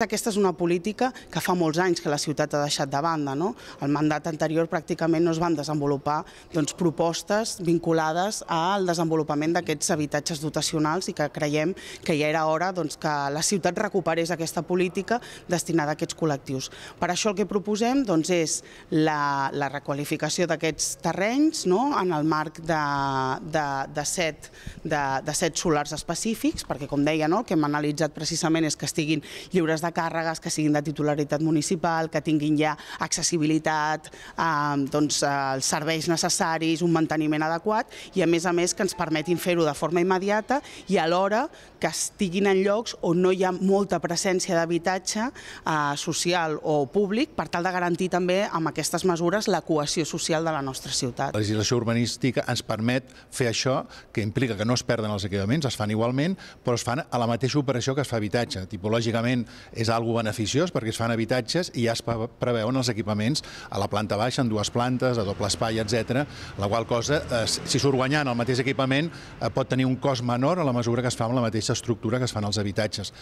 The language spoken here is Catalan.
Aquesta és una política que fa molts anys que la ciutat ha deixat de banda. No? El mandat anterior pràcticament no es van desenvolupar doncs, propostes vinculades al desenvolupament d'aquests habitatges dotacionals i que creiem que ja era hora doncs, que la ciutat recuperés aquesta política destinada a aquests col·lectius. Per això el que proposem doncs, és la, la requalificació d'aquests terrenys no? en el marc de, de, de, set, de, de set solars específics, perquè com deia, no? el que hem analitzat precisament és que estiguin lliures de de càrregues que siguin de titularitat municipal, que tinguin ja accessibilitat, ehm, doncs, eh, els serveis necessaris, un manteniment adequat i, a més a més, que ens permetin fer-ho de forma immediata i alhora que estiguin en llocs on no hi ha molta presència d'habitatge eh, social o públic per tal de garantir també amb aquestes mesures la cohesió social de la nostra ciutat. La legislació urbanística ens permet fer això, que implica que no es perden els equipaments, es fan igualment, però es fan a la mateixa operació que es fa habitatge. Tipològicament és algo beneficiós perquè es fan habitatges i ja es preveuen els equipaments a la planta baixa, en dues plantes, a doble espai, etc. La qual cosa, eh, si surt guanyant el mateix equipament, eh, pot tenir un cost menor a la mesura que es fa amb la mateixa estructura que es fan els habitatges.